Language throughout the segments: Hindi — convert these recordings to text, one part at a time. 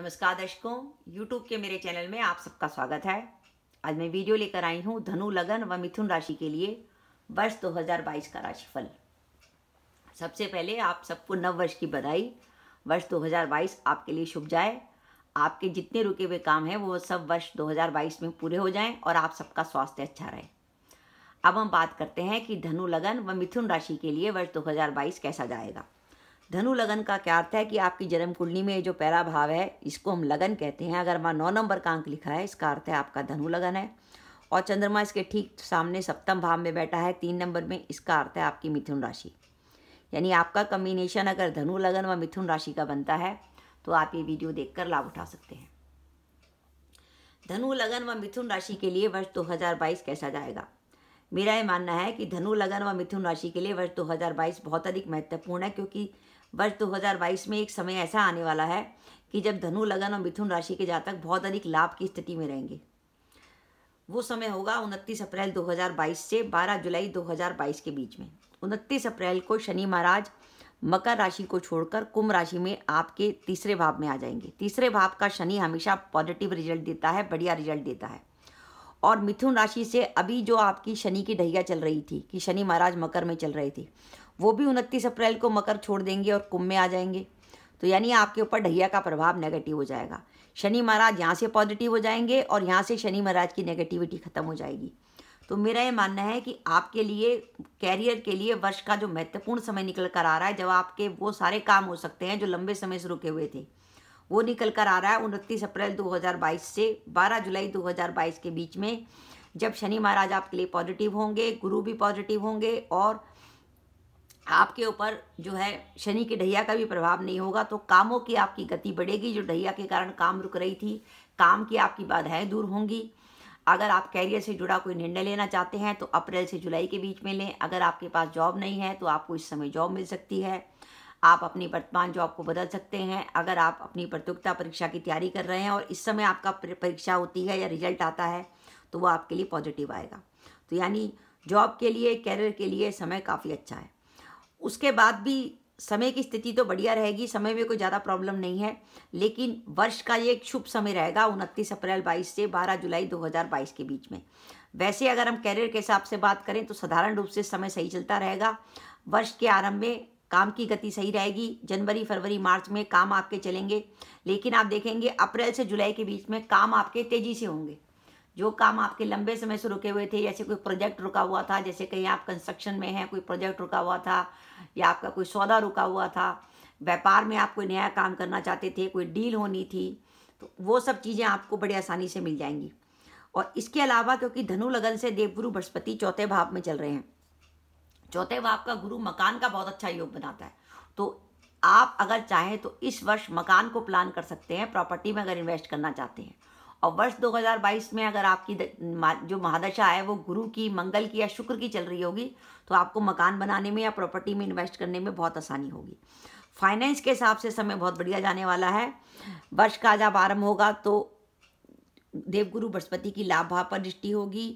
नमस्कार दर्शकों यूट्यूब के मेरे चैनल में आप सबका स्वागत है आज मैं वीडियो लेकर आई हूँ धनु लगन व मिथुन राशि के लिए वर्ष 2022 का राशिफल सबसे पहले आप सबको नव वर्ष की बधाई वर्ष 2022 आपके लिए शुभ जाए आपके जितने रुके हुए काम हैं वो सब वर्ष 2022 में पूरे हो जाएं और आप सबका स्वास्थ्य अच्छा रहे अब हम बात करते हैं कि धनु लगन व मिथुन राशि के लिए वर्ष 2022 कैसा जाएगा धनु लगन का क्या अर्थ है कि आपकी जन्म कुंडली में जो पहला भाव है इसको हम लगन कहते हैं अगर वहाँ नौ नंबर का अंक लिखा है इसका अर्थ है आपका धनु लगन है और चंद्रमा इसके ठीक सामने सप्तम भाव में बैठा है तीन नंबर में इसका अर्थ है आपकी मिथुन राशि यानी आपका कम्बिनेशन अगर धनु लगन व मिथुन राशि का बनता है तो आप ये वीडियो देखकर लाभ उठा सकते हैं धनु लगन व मिथुन राशि के लिए वर्ष दो कैसा जाएगा मेरा ये मानना है कि धनु लगन व मिथुन राशि के लिए वर्ष 2022 बहुत अधिक महत्वपूर्ण है क्योंकि वर्ष 2022 में एक समय ऐसा आने वाला है कि जब धनु लगन और मिथुन राशि के जातक बहुत अधिक लाभ की स्थिति में रहेंगे वो समय होगा उनतीस अप्रैल 2022 से 12 जुलाई 2022 के बीच में उनतीस अप्रैल को शनि महाराज मकर राशि को छोड़कर कुंभ राशि में आपके तीसरे भाव में आ जाएंगे तीसरे भाव का शनि हमेशा पॉजिटिव रिजल्ट देता है बढ़िया रिजल्ट देता है और मिथुन राशि से अभी जो आपकी शनि की ढहिया चल रही थी कि शनि महाराज मकर में चल रहे थे वो भी उनतीस अप्रैल को मकर छोड़ देंगे और कुंभ में आ जाएंगे तो यानी आपके ऊपर ढहिया का प्रभाव नेगेटिव हो जाएगा शनि महाराज यहाँ से पॉजिटिव हो जाएंगे और यहाँ से शनि महाराज की नेगेटिविटी ख़त्म हो जाएगी तो मेरा ये मानना है कि आपके लिए कैरियर के लिए वर्ष का जो महत्वपूर्ण समय निकल कर आ रहा है जब आपके वो सारे काम हो सकते हैं जो लंबे समय से रुके हुए थे वो निकल कर आ रहा है उनतीस अप्रैल 2022 से 12 जुलाई 2022 के बीच में जब शनि महाराज आपके लिए पॉजिटिव होंगे गुरु भी पॉजिटिव होंगे और आपके ऊपर जो है शनि के ढैया का भी प्रभाव नहीं होगा तो कामों की आपकी गति बढ़ेगी जो ढैया के कारण काम रुक रही थी काम की आपकी बाधाएं दूर होंगी अगर आप कैरियर से जुड़ा कोई निर्णय लेना चाहते हैं तो अप्रैल से जुलाई के बीच में लें अगर आपके पास जॉब नहीं है तो आपको इस समय जॉब मिल सकती है आप अपनी वर्तमान जॉब को बदल सकते हैं अगर आप अपनी प्रतियोगिता परीक्षा की तैयारी कर रहे हैं और इस समय आपका परीक्षा होती है या रिजल्ट आता है तो वो आपके लिए पॉजिटिव आएगा तो यानी जॉब के लिए कैरियर के लिए समय काफ़ी अच्छा है उसके बाद भी समय की स्थिति तो बढ़िया रहेगी समय में कोई ज़्यादा प्रॉब्लम नहीं है लेकिन वर्ष का ये एक शुभ समय रहेगा उनतीस अप्रैल 22 से 12 जुलाई 2022 के बीच में वैसे अगर हम कैरियर के हिसाब से बात करें तो साधारण रूप से समय सही चलता रहेगा वर्ष के आरंभ में काम की गति सही रहेगी जनवरी फरवरी मार्च में काम आपके चलेंगे लेकिन आप देखेंगे अप्रैल से जुलाई के बीच में काम आपके तेज़ी से होंगे जो काम आपके लंबे समय से रुके हुए थे जैसे कोई प्रोजेक्ट रुका हुआ था जैसे कहीं आप कंस्ट्रक्शन में हैं कोई प्रोजेक्ट रुका हुआ था या आपका कोई सौदा रुका हुआ था व्यापार में आप कोई नया काम करना चाहते थे कोई डील होनी थी तो वो सब चीज़ें आपको बड़ी आसानी से मिल जाएंगी और इसके अलावा क्योंकि धनु लगन से देवगुरु बृहस्पति चौथे भाव में चल रहे हैं चौथे भाव का गुरु मकान का बहुत अच्छा योग बनाता है तो आप अगर चाहें तो इस वर्ष मकान को प्लान कर सकते हैं प्रॉपर्टी में अगर इन्वेस्ट करना चाहते हैं और वर्ष 2022 में अगर आपकी जो महादशा है वो गुरु की मंगल की या शुक्र की चल रही होगी तो आपको मकान बनाने में या प्रॉपर्टी में इन्वेस्ट करने में बहुत आसानी होगी फाइनेंस के हिसाब से समय बहुत बढ़िया जाने वाला है वर्ष का जब आरंभ होगा तो देवगुरु बृहस्पति की लाभ भाव पर दृष्टि होगी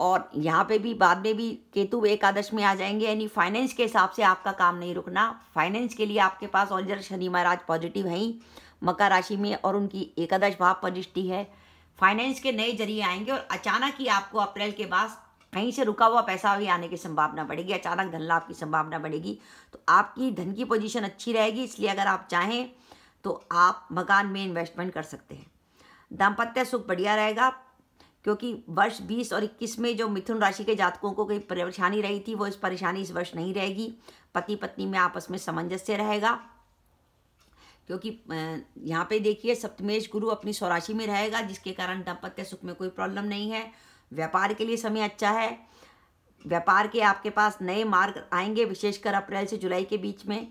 और यहाँ पे भी बाद में भी केतु एकादश में आ जाएंगे यानी फाइनेंस के हिसाब से आपका काम नहीं रुकना फाइनेंस के लिए आपके पास ऑलजर शनि महाराज पॉजिटिव हैं मकर राशि में और उनकी एकादश भाव पर दृष्टि है फाइनेंस के नए जरिए आएंगे और अचानक ही आपको अप्रैल के बाद कहीं से रुका हुआ पैसा भी आने की संभावना बढ़ेगी अचानक धन लाभ की संभावना बढ़ेगी तो आपकी धन की पोजिशन अच्छी रहेगी इसलिए अगर आप चाहें तो आप मकान में इन्वेस्टमेंट कर सकते हैं दाम्पत्य सुख बढ़िया रहेगा क्योंकि वर्ष 20 और 21 में जो मिथुन राशि के जातकों को कोई परेशानी रही थी वो इस परेशानी इस वर्ष नहीं रहेगी पति पत्नी में आपस में सामंजस्य रहेगा क्योंकि यहाँ पे देखिए सप्तमेश गुरु अपनी स्वराशि में रहेगा जिसके कारण दाम्पत्य सुख में कोई प्रॉब्लम नहीं है व्यापार के लिए समय अच्छा है व्यापार के आपके पास नए मार्ग आएंगे विशेषकर अप्रैल से जुलाई के बीच में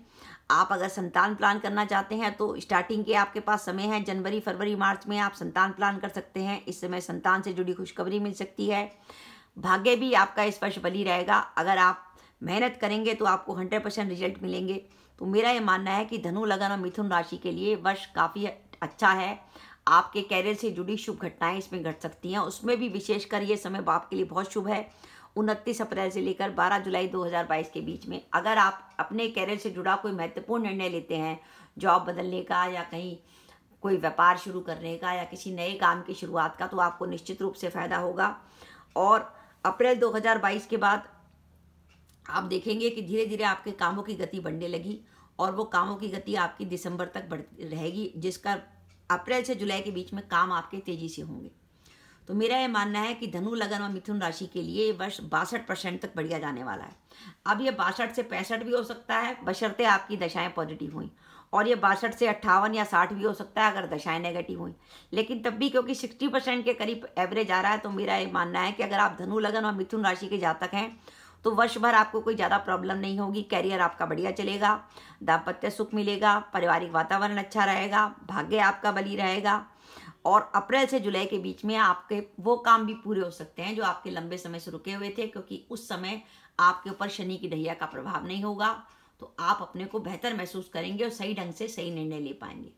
आप अगर संतान प्लान करना चाहते हैं तो स्टार्टिंग के आपके पास समय है जनवरी फरवरी मार्च में आप संतान प्लान कर सकते हैं इस समय संतान से जुड़ी खुशखबरी मिल सकती है भाग्य भी आपका इस वर्ष बली रहेगा अगर आप मेहनत करेंगे तो आपको हंड्रेड परसेंट रिजल्ट मिलेंगे तो मेरा ये मानना है कि धनु लगन और मिथुन राशि के लिए वर्ष काफ़ी अच्छा है आपके कैरियर से जुड़ी शुभ घटनाएं इसमें घट सकती हैं उसमें भी विशेषकर ये समय आपके लिए बहुत शुभ है उनतीस अप्रैल से लेकर 12 जुलाई 2022 के बीच में अगर आप अपने कैरियर से जुड़ा कोई महत्वपूर्ण निर्णय लेते हैं जॉब बदलने का या कहीं कोई व्यापार शुरू करने का या किसी नए काम की शुरुआत का तो आपको निश्चित रूप से फ़ायदा होगा और अप्रैल 2022 के बाद आप देखेंगे कि धीरे धीरे आपके कामों की गति बढ़ने लगी और वो कामों की गति आपकी दिसंबर तक बढ़ रहेगी जिसका अप्रैल से जुलाई के बीच में काम आपके तेज़ी से होंगे तो मेरा ये मानना है कि धनु लगन और मिथुन राशि के लिए वर्ष बासठ परसेंट तक बढ़िया जाने वाला है अब ये बासठ से पैंसठ भी हो सकता है बशर्ते आपकी दशाएं पॉजिटिव हुई और ये बासठ से अट्ठावन या साठ भी हो सकता है अगर दशाएं नेगेटिव हुई लेकिन तब भी क्योंकि सिक्सटी परसेंट के करीब एवरेज आ रहा है तो मेरा ये मानना है कि अगर आप धनु लगन और मिथुन राशि के जातक हैं तो वर्ष भर आपको कोई ज़्यादा प्रॉब्लम नहीं होगी कैरियर आपका बढ़िया चलेगा दाम्पत्य सुख मिलेगा पारिवारिक वातावरण अच्छा रहेगा भाग्य आपका बली रहेगा और अप्रैल से जुलाई के बीच में आपके वो काम भी पूरे हो सकते हैं जो आपके लंबे समय से रुके हुए थे क्योंकि उस समय आपके ऊपर शनि की दहिया का प्रभाव नहीं होगा तो आप अपने को बेहतर महसूस करेंगे और सही ढंग से सही निर्णय ले पाएंगे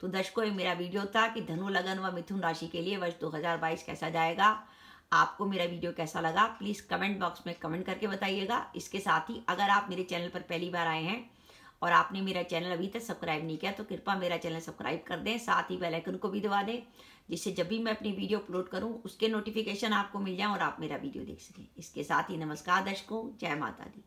तो दर्शकों ये मेरा वीडियो था कि धनु लगन व मिथुन राशि के लिए वर्ष 2022 कैसा जाएगा आपको मेरा वीडियो कैसा लगा प्लीज़ कमेंट बॉक्स में कमेंट करके बताइएगा इसके साथ ही अगर आप मेरे चैनल पर पहली बार आए हैं और आपने मेरा चैनल अभी तक सब्सक्राइब नहीं किया तो कृपा मेरा चैनल सब्सक्राइब कर दें साथ ही बेल आइकन को भी दबा दें जिससे जब भी मैं अपनी वीडियो अपलोड करूं उसके नोटिफिकेशन आपको मिल जाए और आप मेरा वीडियो देख सकें इसके साथ ही नमस्कार दर्शकों जय माता दी